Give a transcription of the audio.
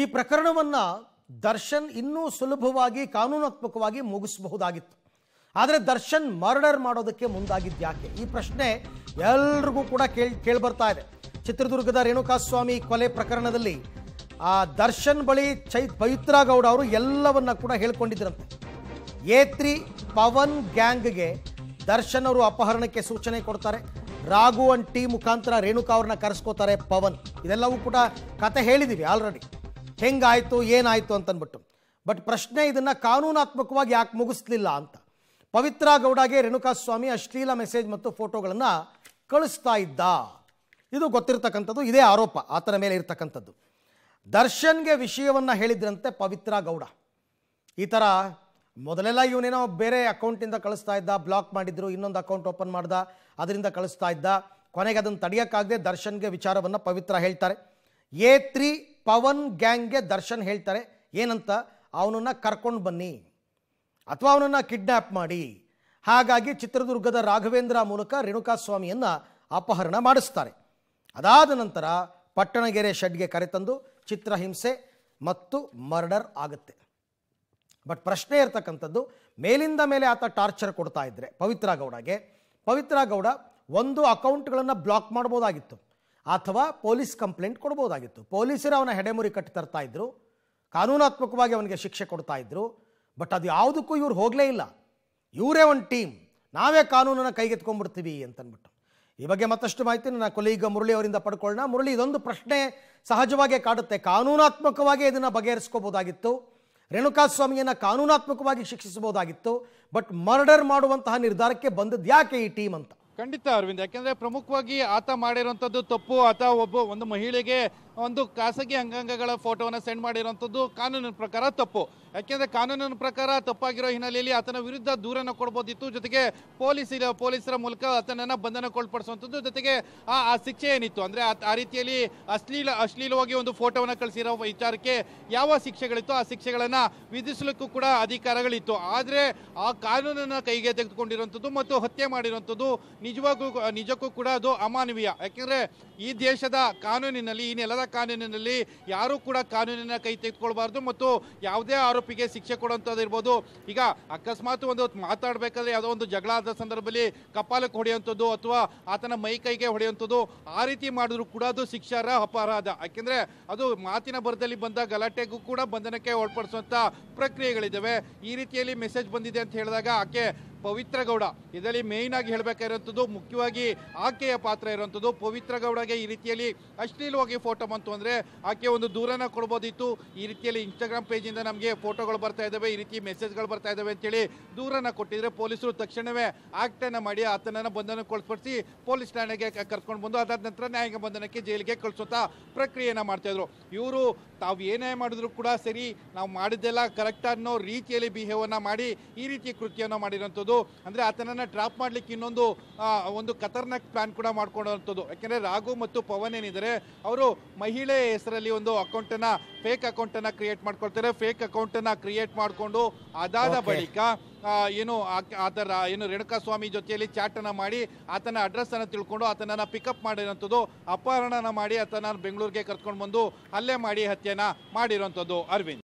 ಈ ಪ್ರಕರಣವನ್ನು ದರ್ಶನ್ ಇನ್ನೂ ಸುಲಭವಾಗಿ ಕಾನೂನಾತ್ಮಕವಾಗಿ ಮುಗಿಸಬಹುದಾಗಿತ್ತು ಆದರೆ ದರ್ಶನ್ ಮರ್ಡರ್ ಮಾಡೋದಕ್ಕೆ ಮುಂದಾಗಿದ್ಯಾಕೆ ಈ ಪ್ರಶ್ನೆ ಎಲ್ರಿಗೂ ಕೂಡ ಕೇಳಿ ಕೇಳಿಬರ್ತಾ ಇದೆ ಚಿತ್ರದುರ್ಗದ ರೇಣುಕಾಸ್ವಾಮಿ ಕೊಲೆ ಪ್ರಕರಣದಲ್ಲಿ ಆ ದರ್ಶನ್ ಬಳಿ ಚೈ ಪವಿತ್ರ ಗೌಡ ಅವರು ಎಲ್ಲವನ್ನ ಕೂಡ ಹೇಳ್ಕೊಂಡಿದ್ರಂತೆ ಏತ್ರಿ ಪವನ್ ಗ್ಯಾಂಗ್ಗೆ ದರ್ಶನ್ ಅವರು ಅಪಹರಣಕ್ಕೆ ಸೂಚನೆ ಕೊಡ್ತಾರೆ ರಾಘು ಅಂಡ್ ಮುಖಾಂತರ ರೇಣುಕಾ ಅವ್ರನ್ನ ಕರೆಸ್ಕೋತಾರೆ ಪವನ್ ಇದೆಲ್ಲವೂ ಕೂಡ ಕತೆ ಹೇಳಿದ್ದೀವಿ ಆಲ್ರೆಡಿ ಹೆಂಗಾಯಿತು ಏನಾಯಿತು ಅಂತನ್ಬಿಟ್ಟು ಬಟ್ ಪ್ರಶ್ನೆ ಇದನ್ನು ಕಾನೂನಾತ್ಮಕವಾಗಿ ಯಾಕೆ ಮುಗಿಸ್ಲಿಲ್ಲ ಅಂತ ಪವಿತ್ರ ಗೌಡಗೆ ರೇಣುಕಾಸ್ವಾಮಿ ಅಶ್ಲೀಲ ಮೆಸೇಜ್ ಮತ್ತು ಫೋಟೋಗಳನ್ನು ಕಳಿಸ್ತಾ ಇದ್ದ ಇದು ಗೊತ್ತಿರ್ತಕ್ಕಂಥದ್ದು ಇದೇ ಆರೋಪ ಆತನ ಮೇಲೆ ಇರ್ತಕ್ಕಂಥದ್ದು ದರ್ಶನ್ಗೆ ವಿಷಯವನ್ನು ಹೇಳಿದ್ರಂತೆ ಪವಿತ್ರ ಗೌಡ ಈ ಥರ ಮೊದಲೆಲ್ಲ ಇವನೇನೋ ಬೇರೆ ಅಕೌಂಟಿಂದ ಕಳಿಸ್ತಾ ಇದ್ದ ಬ್ಲಾಕ್ ಮಾಡಿದ್ರು ಇನ್ನೊಂದು ಅಕೌಂಟ್ ಓಪನ್ ಮಾಡ್ದ ಅದರಿಂದ ಕಳಿಸ್ತಾ ಇದ್ದ ಕೊನೆಗೆ ಅದನ್ನು ತಡೆಯೋಕ್ಕಾಗದೆ ದರ್ಶನ್ಗೆ ವಿಚಾರವನ್ನು ಪವಿತ್ರ ಹೇಳ್ತಾರೆ ಎ ತ್ರೀ ಪವನ್ ಗ್ಯಾಂಗ್ಗೆ ದರ್ಶನ್ ಹೇಳ್ತಾರೆ ಏನಂತ ಅವನನ್ನು ಕರ್ಕೊಂಡು ಬನ್ನಿ ಅಥವಾ ಅವನನ್ನು ಕಿಡ್ನ್ಯಾಪ್ ಮಾಡಿ ಹಾಗಾಗಿ ಚಿತ್ರದುರ್ಗದ ರಾಘವೇಂದ್ರ ಮೂಲಕ ರೇಣುಕಾಸ್ವಾಮಿಯನ್ನು ಅಪಹರಣ ಮಾಡಿಸ್ತಾರೆ ಅದಾದ ನಂತರ ಪಟ್ಟಣಗೆರೆ ಶೆಡ್ಗೆ ಕರೆತಂದು ಚಿತ್ರಹಿಂಸೆ ಮತ್ತು ಮರ್ಡರ್ ಆಗುತ್ತೆ ಬಟ್ ಪ್ರಶ್ನೆ ಇರ್ತಕ್ಕಂಥದ್ದು ಮೇಲಿಂದ ಮೇಲೆ ಆತ ಟಾರ್ಚರ್ ಕೊಡ್ತಾ ಇದ್ದರೆ ಪವಿತ್ರ ಗೌಡಗೆ ಪವಿತ್ರ ಗೌಡ ಒಂದು ಅಕೌಂಟ್ಗಳನ್ನು ಬ್ಲಾಕ್ ಮಾಡ್ಬೋದಾಗಿತ್ತು ಅಥವಾ ಪೊಲೀಸ್ ಕಂಪ್ಲೇಂಟ್ ಕೊಡ್ಬೋದಾಗಿತ್ತು ಪೊಲೀಸರು ಅವನ ಹೆಡೆಮುರಿ ಕಟ್ಟಿ ತರ್ತಾ ಇದ್ರು ಕಾನೂನಾತ್ಮಕವಾಗಿ ಅವನಿಗೆ ಶಿಕ್ಷೆ ಕೊಡ್ತಾ ಇದ್ರು ಬಟ್ ಅದು ಯಾವುದಕ್ಕೂ ಇವ್ರು ಹೋಗಲೇ ಇಲ್ಲ ಇವರೇ ಒಂದು ಟೀಮ್ ನಾವೇ ಕಾನೂನನ್ನು ಕೈಗೆತ್ಕೊಂಡ್ಬಿಡ್ತೀವಿ ಅಂತನ್ಬಿಟ್ಟು ಈ ಬಗ್ಗೆ ಮತ್ತಷ್ಟು ಮಾಹಿತಿ ನನ್ನ ಕೊಲೀಗ ಮುರಳಿ ಅವರಿಂದ ಪಡ್ಕೊಳ್ಳೋಣ ಮುರಳಿ ಇದೊಂದು ಪ್ರಶ್ನೆ ಸಹಜವಾಗೇ ಕಾಡುತ್ತೆ ಕಾನೂನಾತ್ಮಕವಾಗಿ ಇದನ್ನು ಬಗೆಹರಿಸ್ಕೋಬೋದಾಗಿತ್ತು ರೇಣುಕಾಸ್ವಾಮಿಯನ್ನು ಕಾನೂನಾತ್ಮಕವಾಗಿ ಶಿಕ್ಷಿಸಬಹುದಾಗಿತ್ತು ಬಟ್ ಮರ್ಡರ್ ಮಾಡುವಂತಹ ನಿರ್ಧಾರಕ್ಕೆ ಬಂದದ್ದು ಯಾಕೆ ಈ ಟೀಮ್ ಅಂತ ಖಂಡಿತ ಅರವಿಂದ್ ಯಾಕೆಂದ್ರೆ ಪ್ರಮುಖವಾಗಿ ಆತ ಮಾಡಿರುವಂತದ್ದು ತಪ್ಪು ಆತ ಒಬ್ಬ ಒಂದು ಮಹಿಳೆಗೆ ಒಂದು ಖಾಸಗಿ ಅಂಗಾಂಗಗಳ ಫೋಟೋವನ್ನು ಸೆಂಡ್ ಮಾಡಿರುವಂಥದ್ದು ಕಾನೂನಿನ ಪ್ರಕಾರ ತಪ್ಪು ಯಾಕೆಂದರೆ ಕಾನೂನಿನ ಪ್ರಕಾರ ತಪ್ಪಾಗಿರೋ ಹಿನ್ನೆಲೆಯಲ್ಲಿ ಆತನ ವಿರುದ್ಧ ದೂರನ್ನು ಕೊಡ್ಬೋದಿತ್ತು ಜೊತೆಗೆ ಪೊಲೀಸ್ ಪೊಲೀಸರ ಮೂಲಕ ಆತನನ್ನು ಬಂಧನಕ್ಕೊಳಪಡಿಸುವಂಥದ್ದು ಜೊತೆಗೆ ಆ ಆ ಶಿಕ್ಷೆ ಏನಿತ್ತು ಅಂದರೆ ಆ ರೀತಿಯಲ್ಲಿ ಅಶ್ಲೀಲ ಅಶ್ಲೀಲವಾಗಿ ಒಂದು ಫೋಟೋವನ್ನು ಕಳಿಸಿರೋ ವಿಚಾರಕ್ಕೆ ಯಾವ ಶಿಕ್ಷೆಗಳಿತ್ತು ಆ ಶಿಕ್ಷೆಗಳನ್ನು ವಿಧಿಸಲಿಕ್ಕೂ ಕೂಡ ಅಧಿಕಾರಗಳಿತ್ತು ಆದರೆ ಆ ಕಾನೂನನ್ನು ಕೈಗೆ ತೆಗೆದುಕೊಂಡಿರುವಂಥದ್ದು ಮತ್ತು ಹತ್ಯೆ ಮಾಡಿರುವಂಥದ್ದು ನಿಜವಾಗೂ ನಿಜಕ್ಕೂ ಕೂಡ ಅದು ಅಮಾನವೀಯ ಯಾಕೆಂದರೆ ಈ ದೇಶದ ಕಾನೂನಿನಲ್ಲಿ ಈ ಅಪರಾಧ ಕಾನೂನಿನಲ್ಲಿ ಯಾರು ಕೂಡ ಕಾನೂನಿನ ಕೈ ತೆಗೆದುಕೊಳ್ಬಾರ್ದು ಮತ್ತು ಯಾವುದೇ ಆರೋಪಿಗೆ ಶಿಕ್ಷೆ ಕೊಡುವಂಥದ್ದಿರ್ಬೋದು ಈಗ ಅಕಸ್ಮಾತ್ ಒಂದು ಮಾತಾಡಬೇಕಾದ್ರೆ ಯಾವುದೋ ಒಂದು ಜಗಳ ಆದ ಸಂದರ್ಭದಲ್ಲಿ ಕಪಾಲಕ್ಕೆ ಹೊಡೆಯುವಂಥದ್ದು ಅಥವಾ ಆತನ ಮೈ ಕೈಗೆ ಹೊಡೆಯುವಂಥದ್ದು ಆ ರೀತಿ ಮಾಡಿದ್ರು ಕೂಡ ಅದು ಶಿಕ್ಷಾರ ಅಪರಾಧ ಯಾಕೆಂದರೆ ಅದು ಮಾತಿನ ಬರದಲ್ಲಿ ಬಂದ ಗಲಾಟೆಗೂ ಕೂಡ ಬಂಧನಕ್ಕೆ ಒಳಪಡಿಸುವಂಥ ಪ್ರಕ್ರಿಯೆಗಳಿದ್ದಾವೆ ಈ ರೀತಿಯಲ್ಲಿ ಮೆಸೇಜ್ ಬಂದಿದೆ ಅಂತ ಹೇಳಿದಾಗ ಆಕೆ ಪವಿತ್ರಗೌಡ ಇದರಲ್ಲಿ ಮೇಯ್ನ್ ಆಗಿ ಹೇಳಬೇಕಾಗಿರುವಂಥದ್ದು ಮುಖ್ಯವಾಗಿ ಆಕೆಯ ಪಾತ್ರ ಇರುವಂಥದ್ದು ಪವಿತ್ರಗೌಡಗೆ ಈ ರೀತಿಯಲ್ಲಿ ಅಶ್ಲೀಲವಾಗಿ ಫೋಟೋ ಬಂತು ಅಂದರೆ ಆಕೆ ಒಂದು ದೂರನ ಕೊಡ್ಬೋದಿತ್ತು ಈ ರೀತಿಯಲ್ಲಿ ಇನ್ಸ್ಟಾಗ್ರಾಮ್ ಪೇಜಿಂದ ನಮಗೆ ಫೋಟೋಗಳು ಬರ್ತಾ ಇದ್ದಾವೆ ಈ ರೀತಿ ಮೆಸೇಜ್ಗಳು ಬರ್ತಾ ಇದ್ದಾವೆ ಅಂತೇಳಿ ದೂರನ ಕೊಟ್ಟಿದ್ರೆ ಪೊಲೀಸರು ತಕ್ಷಣವೇ ಆ್ಯಕ್ಟನ್ನು ಮಾಡಿ ಆತನನ್ನು ಕೊಳಿಸ್ಪಡಿಸಿ ಪೊಲೀಸ್ ಠಾಣೆಗೆ ಕರ್ಕೊಂಡು ಬಂದು ಅದಾದ ನಂತರ ನ್ಯಾಯಾಂಗ ಬಂಧನಕ್ಕೆ ಜೈಲಿಗೆ ಕಳಿಸುವಂಥ ಪ್ರಕ್ರಿಯೆಯನ್ನು ಮಾಡ್ತಾಯಿದ್ರು ಇವರು ತಾವು ಏನೇ ಮಾಡಿದ್ರು ಕೂಡ ಸರಿ ನಾವು ಮಾಡಿದ್ದೆಲ್ಲ ಕರೆಕ್ಟ್ ಅನ್ನೋ ರೀತಿಯಲ್ಲಿ ಬಿಹೇವನ್ನು ಮಾಡಿ ಈ ರೀತಿ ಕೃತ್ಯವನ್ನು ಮಾಡಿರೋಂಥದ್ದು ಅಂದ್ರೆ ಅಂದರೆ ಆತನನ್ನು ಡ್ರಾಪ್ ಮಾಡಲಿಕ್ಕೆ ಇನ್ನೊಂದು ಒಂದು ಖತರ್ನಾಕ್ ಪ್ಲಾನ್ ಕೂಡ ಮಾಡ್ಕೊಂಡಂಥದ್ದು ಯಾಕೆಂದರೆ ರಾಘು ಮತ್ತು ಪವನ್ ಏನಿದ್ದಾರೆ ಅವರು ಮಹಿಳೆ ಹೆಸರಲ್ಲಿ ಒಂದು ಅಕೌಂಟನ್ನು ಫೇಕ್ ಅಕೌಂಟನ್ನು ಕ್ರಿಯೇಟ್ ಮಾಡ್ಕೊಳ್ತಾರೆ ಫೇಕ್ ಅಕೌಂಟನ್ನು ಕ್ರಿಯೇಟ್ ಮಾಡಿಕೊಂಡು ಅದಾದ ಬಳಿಕ ಏನು ಆತರ ಏನು ಸ್ವಾಮಿ ಜೊತೆಯಲ್ಲಿ ಚಾಟನ್ನು ಮಾಡಿ ಆತನ ಅಡ್ರೆಸ್ಸನ್ನು ತಿಳ್ಕೊಂಡು ಆತನನ್ನು ಪಿಕಪ್ ಮಾಡಿರೋಂಥದ್ದು ಅಪಹರಣನ ಮಾಡಿ ಆತನ ಬೆಂಗಳೂರಿಗೆ ಕರ್ಕೊಂಡು ಬಂದು ಹಲ್ಲೆ ಮಾಡಿ ಹತ್ಯೆನ ಮಾಡಿರೋಂಥದ್ದು ಅರವಿಂದ್